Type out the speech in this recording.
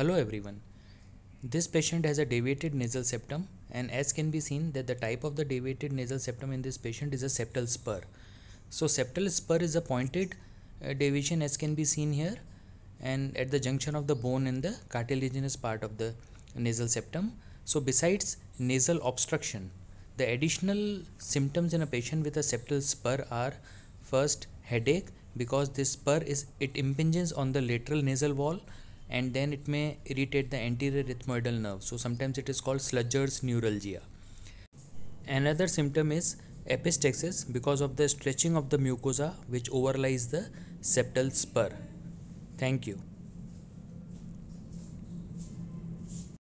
Hello everyone. This patient has a deviated nasal septum and as can be seen that the type of the deviated nasal septum in this patient is a septal spur. So septal spur is a pointed uh, deviation as can be seen here and at the junction of the bone and the cartilaginous part of the nasal septum. So besides nasal obstruction, the additional symptoms in a patient with a septal spur are first headache because this spur is it impinges on the lateral nasal wall and then it may irritate the anterior rethmoidal nerve. So sometimes it is called sludger's neuralgia. Another symptom is epistaxis because of the stretching of the mucosa which overlies the septal spur. Thank you.